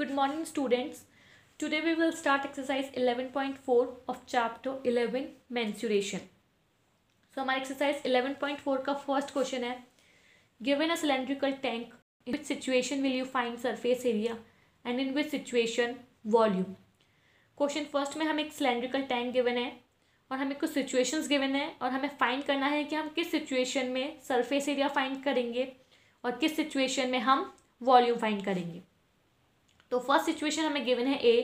good morning students today we will start exercise 11.4 of chapter 11 mensuration so हमारा exercise 11.4 का first question है given a cylindrical tank in which situation will you find surface area and in which situation volume question first में हमें एक cylindrical tank given है और हमें कुछ सिचुएशंस गिवन है और हमें फाइंड करना है कि हम किस सिचुएशन में सरफेस एरिया फाइंड करेंगे और किस सिचुएशन में हम वॉल्यूम फाइंड करेंगे तो फर्स्ट सिचुएशन हमें गिवन है a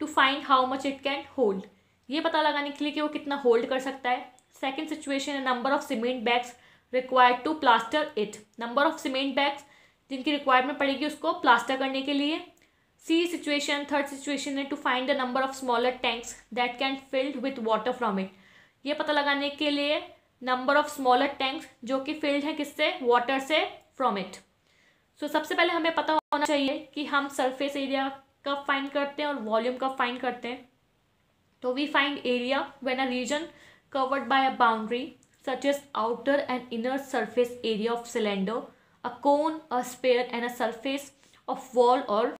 to find how much it can hold ये पता लगाने के लिए कि वो कितना होल्ड कर सकता है सेकेंड सिचुएशन है number of cement bags required to plaster it number of cement bags जिनकी रिक्वायरमेंट पड़ेगी उसको प्लास्टर करने के लिए सी सिचुएशन थर्ड सिचुएशन है to find the number of smaller tanks that can filled with water from it ये पता लगाने के लिए नंबर ऑफ स्मॉलर टैंक्स जो कि फिल्ड है किससे वाटर से फ्रॉम इट सो so, सबसे पहले हमें पता होना चाहिए कि हम सरफेस एरिया कब फाइंड करते हैं और वॉल्यूम कब फाइंड करते हैं तो we find area when a region covered by a boundary such is outer and inner surface area of cylinder a cone a sphere and a surface of wall और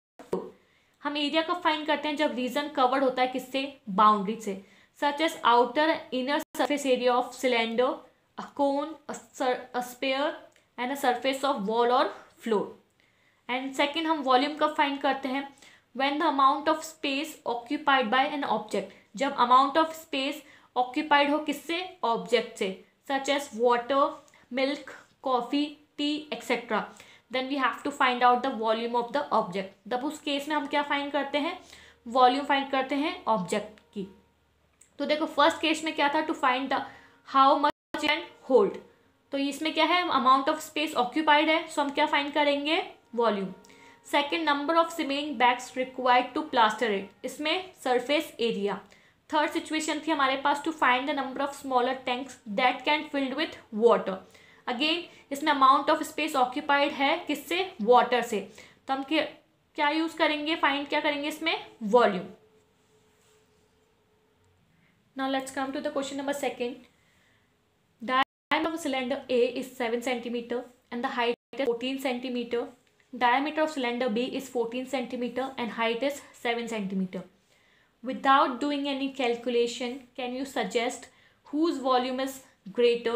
हम area कब find करते हैं जब reason covered होता है किससे boundary से such as outer inner surface area of cylinder a cone sphere and a surface of wall और फ्लोर एंड सेकेंड हम वॉल्यूम कब फाइंड करते हैं when the amount of space occupied by an object जब amount of space occupied हो किससे object से such as water milk coffee tea etcetera then we have to find out the volume of the object तब उस case में हम क्या find करते हैं वॉल्यूम फाइंड करते हैं ऑब्जेक्ट की तो देखो फर्स्ट केस में क्या था to find the how much and hold तो इसमें क्या है अमाउंट ऑफ स्पेस ऑक्यूपाइड है सो हम क्या फाइंड करेंगे volume second number of cement bags required to plaster it इसमें सरफेस एरिया थर्ड सिचुएशन थी हमारे पास to find the number of smaller tanks that can filled with water again इसमें amount of space occupied है किससे water से तो हम क्या यूज़ करेंगे फाइंड क्या करेंगे इसमें volume now let's come to the question number second of cylinder A is 7 cm and the height is 14 cm. Diameter of cylinder B is 14 cm and height is 7 cm. Without doing any calculation, can you suggest whose volume is greater?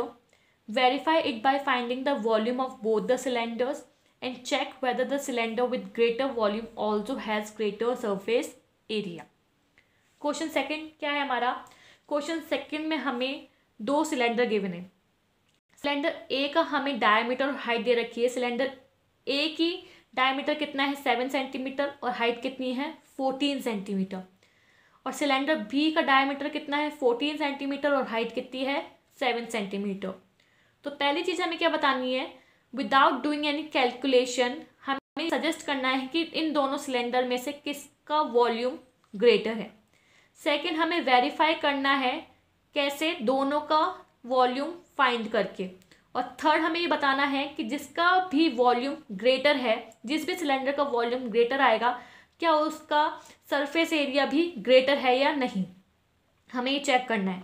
Verify it by finding the volume of both the cylinders and check whether the cylinder with greater volume also has greater surface area. Question second, क्या है हमारा Question second में हमें दो cylinder given है cylinder A का हमें diameter और हाइट दे रखी है सिलेंडर ए की डायमीटर कितना है सेवन सेंटीमीटर और हाइट कितनी है फोर्टीन सेंटीमीटर और सिलेंडर बी का डायमीटर कितना है फोर्टीन सेंटीमीटर और हाइट कितनी है सेवन सेंटीमीटर तो पहली चीज़ हमें क्या बतानी है विदाउट डूइंग एनी कैलकुलेशन हमें सजेस्ट करना है कि इन दोनों सिलेंडर में से किसका वॉल्यूम ग्रेटर है सेकेंड हमें वेरीफाई करना है कैसे दोनों का वॉल्यूम फाइंड करके और थर्ड हमें ये बताना है कि जिसका भी वॉल्यूम ग्रेटर है जिस भी सिलेंडर का वॉल्यूम ग्रेटर आएगा क्या उसका सरफेस एरिया भी ग्रेटर है या नहीं हमें ये चेक करना है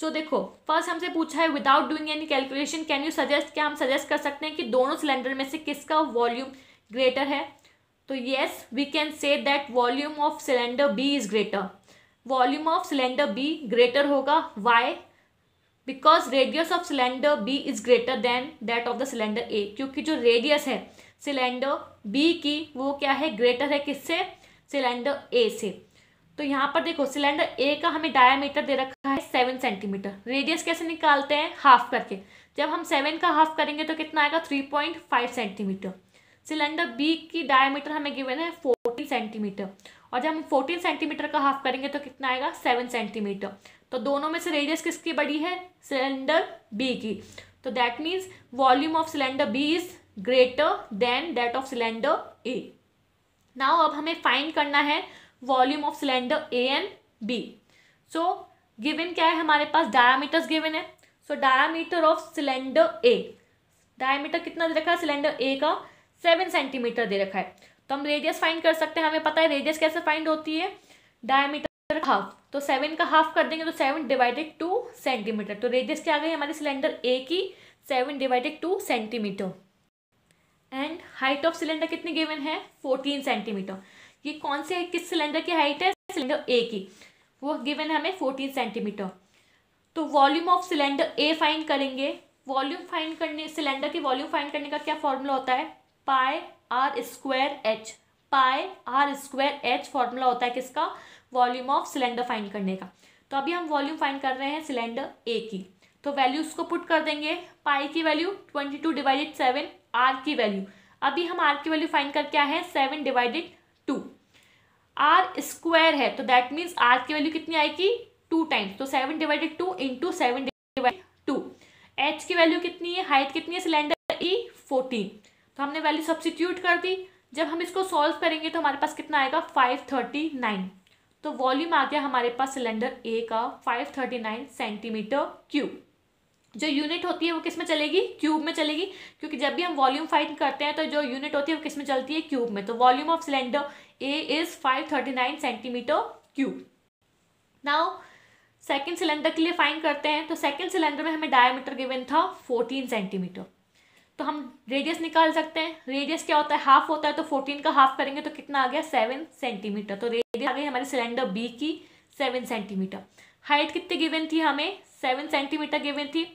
सो so, देखो फर्स्ट हमसे पूछा है without doing any calculation can you suggest क्या हम सजेस्ट कर सकते हैं कि दोनों सिलेंडर में से किसका वॉल्यूम ग्रेटर है तो yes we can say that volume of cylinder B is greater volume of cylinder B greater होगा why because radius of cylinder B is greater than that of the cylinder A क्योंकि जो radius है cylinder B की वो क्या है greater है किससे सिलेंडर ए से तो यहाँ पर देखो सिलेंडर ए का हमें डायामीटर दे रखा है सेवन सेंटीमीटर रेडियस कैसे निकालते हैं हाफ करके जब हम सेवन का हाफ करेंगे तो कितना आएगा three point five centimetre cylinder B की डायामीटर हमें गिवन है फोर्टीन सेंटीमीटर और जब हम फोर्टीन सेंटीमीटर का हाफ करेंगे तो कितना आएगा सेवन सेंटीमीटर तो दोनों में से रेडियस किसकी बड़ी है सिलेंडर बी की तो that means volume of cylinder B is greater than that of cylinder A now अब हमें फाइंड करना है volume of cylinder A and B so given क्या है हमारे पास डायामीटर्स गिवन है so diameter of cylinder A diameter कितना दे रखा है सिलेंडर ए का सेवन सेंटीमीटर दे रखा है तो हम रेडियस फाइंड कर सकते हैं हमें पता है रेडियस कैसे फाइंड होती है डायामीटर हाफ तो सेवन का हाफ कर देंगे तो सेवन डिवाइडेड टू सेंटीमीटर तो रेडियस क्या आ गई हमारे सिलेंडर ए की seven divided two centimetre and height of cylinder कितनी गिवन है फोर्टीन सेंटीमीटर ये कौन से किस सिलेंडर की हाइट है सिलेंडर ए की वो गिवन है हमें फोर्टीन सेंटीमीटर तो volume of cylinder A find करेंगे वॉल्यूम फाइंड करने सिलेंडर की वॉल्यूम फाइंड करने का क्या फॉर्मूला होता है pi R square H pi R square H formula होता है किसका वॉल्यूम ऑफ सिलेंडर फाइंड करने का तो अभी हम वॉल्यूम फाइंड कर रहे हैं सिलेंडर ए की तो वैल्यू उसको पुट कर देंगे पाई की value twenty two divided seven R की वैल्यू अभी हम आर की वैल्यू फाइंड करके आए हैं seven divided two R square है तो दैट मीन्स आर की वैल्यू कितनी आएगी टू टाइम्स तो seven divided two into seven divided two H की वैल्यू कितनी है हाइट कितनी है सिलेंडर ई e? फोर्टीन तो हमने वैल्यू सब्सिट्यूट कर दी जब हम इसको सॉल्व करेंगे तो हमारे पास कितना आएगा फाइव थर्टी नाइन तो वॉल्यूम आ गया हमारे पास सिलेंडर ए का 539 सेंटीमीटर क्यूब जो यूनिट होती है वो किस में चलेगी क्यूब में चलेगी क्योंकि जब भी हम वॉल्यूम फाइंड करते हैं तो जो यूनिट होती है वो किस में चलती है क्यूब में तो volume of cylinder A is 539 centimetre cube now second cylinder के लिए फाइंड करते हैं तो सेकेंड सिलेंडर में हमें डायमीटर गिवन था 14 सेंटीमीटर तो हम रेडियस निकाल सकते हैं रेडियस क्या होता है हाफ होता है तो फोर्टीन का हाफ करेंगे तो कितना आ गया सेवन सेंटीमीटर तो रेडियस आ गई हमारे सिलेंडर बी की सेवन सेंटीमीटर हाइट कितनी गिवन थी हमें सेवन सेंटीमीटर गिवन थी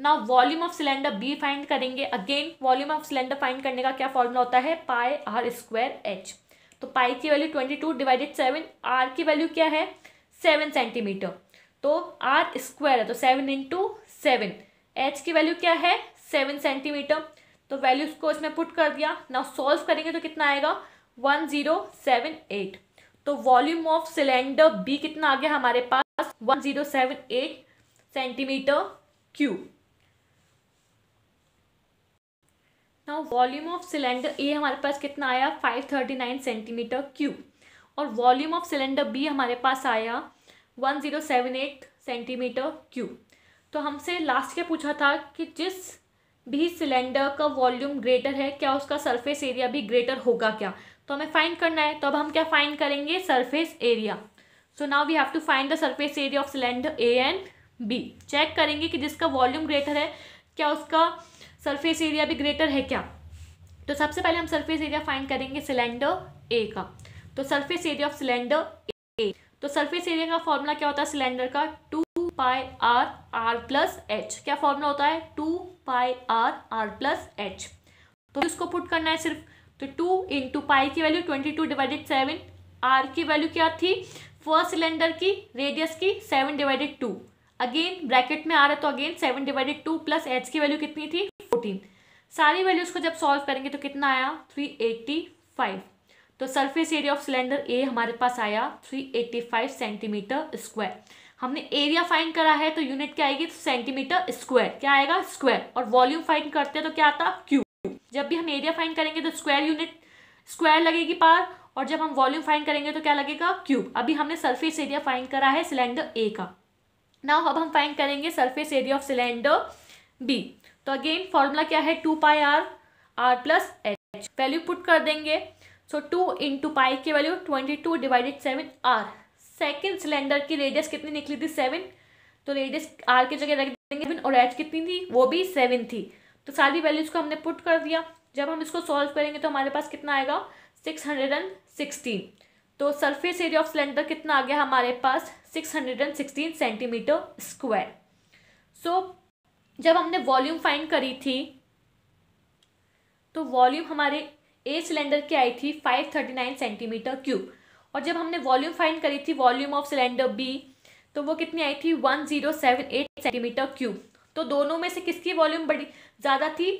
ना volume of cylinder B find करेंगे again volume of cylinder find करने का क्या फॉर्मूला होता है पाए आर स्क्वायर एच तो पाई की value twenty two divided seven R की वैल्यू क्या है सेवन सेंटीमीटर तो आर स्क्वायर है तो सेवन इंटू सेवन एच की वैल्यू क्या है सेवन सेंटीमीटर तो वैल्यूज को इसमें पुट कर दिया ना सॉल्व करेंगे तो कितना आएगा वन जीरो सेवन एट तो वॉल्यूम ऑफ सिलेंडर बी कितना आ गया हमारे पास one zero seven eight centimetre cube ना वॉल्यूम ऑफ सिलेंडर ए हमारे पास कितना आया five thirty nine centimetre cube और वॉल्यूम ऑफ सिलेंडर बी हमारे पास आया one zero seven eight centimetre cube तो हमसे लास्ट क्या पूछा था कि जिस भी सिलेंडर का वॉल्यूम ग्रेटर है क्या उसका सरफेस एरिया भी ग्रेटर होगा क्या तो हमें फाइंड करना है तो अब हम क्या फाइंड करेंगे surface area so now we have to find the surface area of cylinder A and B check करेंगे कि जिसका वॉल्यूम ग्रेटर है क्या उसका सरफेस एरिया भी ग्रेटर है क्या तो सबसे पहले हम सरफेस एरिया फाइंड करेंगे सिलेंडर ए का तो surface area of cylinder A तो सरफेस एरिया का फॉर्मूला क्या होता है सिलेंडर का two pi R R plus H क्या फॉर्मूला होता है two pi R R plus H तो इसको पुट करना है सिर्फ तो टू इंटू पाई की value twenty two divided seven R की वैल्यू क्या थी फर्स्ट सिलेंडर की रेडियस की seven divided two again bracket में आ रहा है तो again seven divided two plus H की वैल्यू कितनी थी फोर्टीन सारी वैल्यूज को जब सॉल्व करेंगे तो कितना आया थ्री एट्टी फाइव तो surface area of cylinder A हमारे पास आया three eighty five centimetre square हमने एरिया फाइंड करा है तो यूनिट क्या आएगी सेंटीमीटर तो स्क्वायर क्या आएगा स्क्वायर और वॉल्यूम फाइंड करते हैं तो क्या आता क्यूब जब भी हम एरिया फाइंड करेंगे तो स्क्वायर यूनिट स्क्वायर लगेगी पार और जब हम वॉल्यूम फाइंड करेंगे तो क्या लगेगा क्यूब अभी हमने सरफेस एरिया फाइंड करा है सिलेंडर ए का नाउ अब हम फाइंड करेंगे surface area of cylinder B तो अगेन फॉर्मूला क्या है two pi R R plus H value put कर देंगे सो टू इंटू पाई की value twenty two divided seven R second cylinder की रेडियस कितनी निकली थी सेवन तो रेडियस आर की जगह रख देंगे और एच कितनी थी वो भी सेवन थी तो सारी वैल्यूज को हमने पुट कर दिया जब हम इसको सॉल्व करेंगे तो हमारे पास कितना आएगा सिक्स हंड्रेड एंड सिक्सटीन तो सरफेस एरिया ऑफ सिलेंडर कितना आ गया हमारे पास six hundred and sixteen centimetre square so जब हमने वॉल्यूम फाइंड करी थी तो वॉल्यूम हमारे ए सिलेंडर की आई थी five thirty nine centimetre cube और जब हमने वॉल्यूम फाइंड करी थी वॉल्यूम ऑफ सिलेंडर बी तो वो कितनी आई थी one zero seven eight centimetre cube तो दोनों में से किसकी वॉल्यूम बड़ी ज़्यादा थी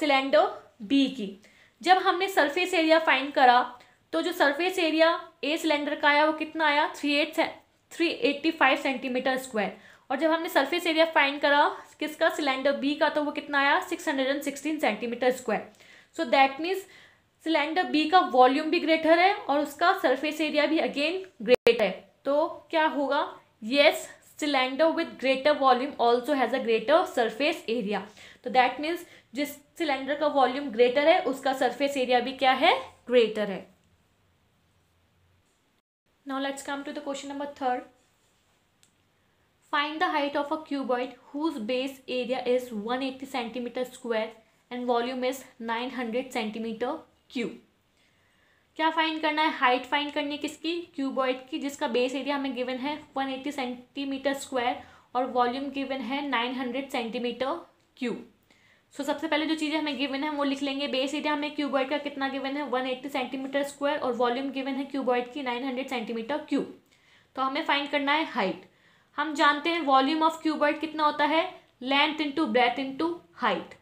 सिलेंडर बी की जब हमने सरफेस एरिया फाइंड करा तो जो सरफेस एरिया ए सिलेंडर का आया वो कितना आया three eight three eighty five centimetre square और जब हमने सरफेस एरिया फाइंड करा किसका सिलेंडर बी का तो वो कितना आया six hundred and sixteen centimetre square so that means cylinder B का वॉल्यूम भी ग्रेटर है और उसका सरफेस एरिया भी अगेन ग्रेट है तो क्या होगा yes cylinder with greater volume also has a greater surface area तो दैट मीन्स जिस सिलेंडर का वॉल्यूम ग्रेटर है उसका सरफेस एरिया भी क्या है ग्रेटर है now let's come to the question number third find the height of a cuboid whose base area is 180 centimetre square and volume is 900 centimetre cube क्या find करना है height find करनी है किसकी क्यूबॉइड की जिसका बेस एरिया हमें given है 180 सेंटीमीटर स्क्वायर और वॉल्यूम गिवन है 900 सेंटीमीटर क्यू सो सबसे पहले जो चीज़ें हमें गिवन है वो लिख लेंगे बेस एरिया हमें क्यूबॉइड का कितना गिवन है 180 सेंटीमीटर स्क्वायर और वॉल्यूम गिवन है क्यूबॉइड की हंड्रेड सेंटीमीटर क्यू तो हमें फाइंड करना है हाइट हम जानते हैं वॉल्यूम ऑफ क्यूबॉइड कितना होता है length into breadth into height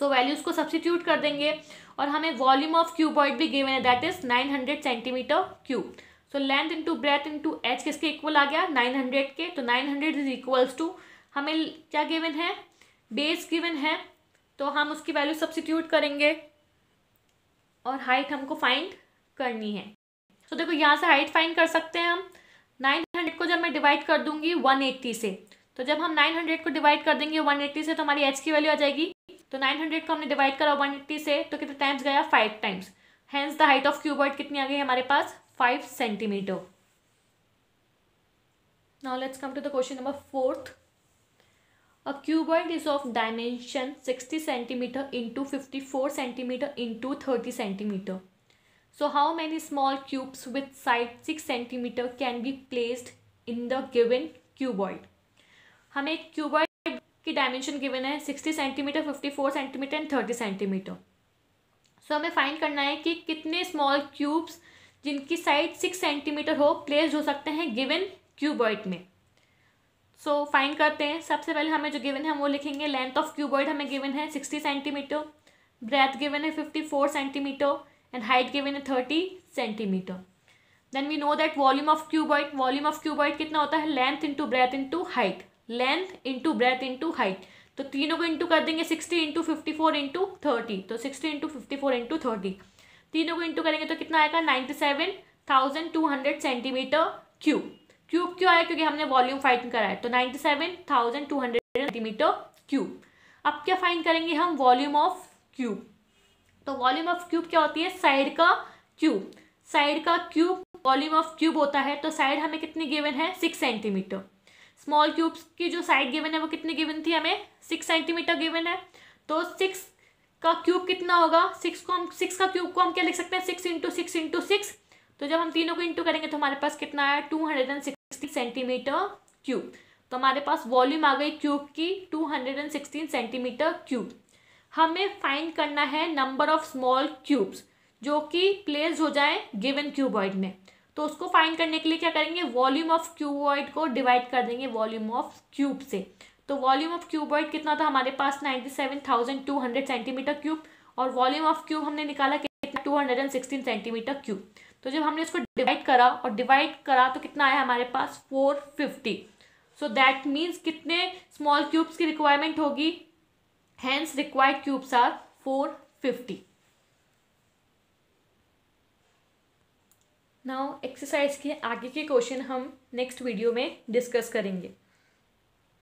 so values को सब्सिट्यूट कर देंगे और हमें वॉल्यूम ऑफ क्यूबॉइड भी गिवन है that is 900 centimetre cube so length into breadth into H किसके इक्वल आ गया 900 के तो 900 इज इक्वल्स टू हमें क्या गिवन है बेस गिवन है तो हम उसकी वैल्यू सब्सिट्यूट करेंगे और हाइट हमको फाइंड करनी है सो so, देखो यहाँ से हाइट फाइंड कर सकते हैं हम 900 को जब मैं डिवाइड कर दूंगी 180 से तो जब हम 900 को डिवाइड कर देंगे 180 से तो हमारी एच की वैल्यू आ जाएगी तो नाइन हंड्रेड को हमने डिवाइड करा वन एट्टी से तो कितने टाइम्स गया five times hence the height of cuboid कितनी आ गई हमारे पास five centimetre now let's come to the question number fourth a cuboid is of dimension 60 centimeter into 54 centimeter into 30 centimeter so how many small cubes with side 6 centimeter can be placed in the given cuboid हमें cuboid की dimension given है sixty centimetre fifty four centimetre and thirty centimetre so हमें find करना है कि कितने small cubes जिनकी size six centimetre हो प्लेस हो सकते हैं गिवन क्यूबॉइड में सो so, फाइंड करते हैं सबसे पहले हमें जो गिवन है वो लिखेंगे लेंथ ऑफ क्यूबॉइड हमें गिवन है सिक्सटी सेंटीमीटर ब्रेथ गिवन है fifty four centimetre and height given है thirty centimetre then we know that volume of cuboid volume of cuboid कितना होता है length into breadth into height length into breadth into height तो तीनों को into कर देंगे sixty into fifty four into thirty तो sixty into fifty four into thirty तीनों को इंटू करेंगे तो कितना आएगा ninety seven thousand two hundred centimetre cube cube क्यों आया क्योंकि हमने वॉल्यूम फाइंड करा है तो ninety seven thousand two hundred centimetre cube अब क्या फाइंड करेंगे हम वॉल्यूम ऑफ क्यूब तो वॉल्यूम ऑफ क्यूब क्या होती है साइड का क्यूब साइड का क्यूब वॉल्यूम ऑफ क्यूब होता है तो साइड हमें कितनी गिवन है सिक्स सेंटीमीटर स्मॉल क्यूब्स की जो साइड गिवन है वो कितनी गिवन थी हमें सिक्स सेंटीमीटर गिवन है तो सिक्स का क्यूब कितना होगा सिक्स को हम सिक्स का क्यूब को हम क्या लिख सकते हैं six into six into six तो जब हम तीनों को इंटू करेंगे तो हमारे पास कितना आया two hundred and sixty centimetre cube तो हमारे पास वॉल्यूम आ गई क्यूब की two hundred and sixteen centimetre cube हमें फाइंड करना है नंबर ऑफ स्मॉल क्यूब्स जो कि प्लेस हो जाए गिवन क्यूबॉइड में तो उसको फाइंड करने के लिए क्या करेंगे वॉल्यूम ऑफ क्यूबॉइड को डिवाइड कर देंगे वॉल्यूम ऑफ क्यूब से तो वॉल्यूम ऑफ क्यूबॉइड कितना था हमारे पास ninety seven thousand two hundred centimetre cube और वॉल्यूम ऑफ क्यूब हमने निकाला कितना two hundred and sixteen centimetre cube तो जब हमने इसको डिवाइड करा और डिवाइड करा तो कितना आया हमारे पास four fifty so that means कितने स्मॉल क्यूब्स की रिक्वायरमेंट होगी hence required cubes are four fifty now exercise के आगे के क्वेश्चन हम नेक्स्ट वीडियो में डिस्कस करेंगे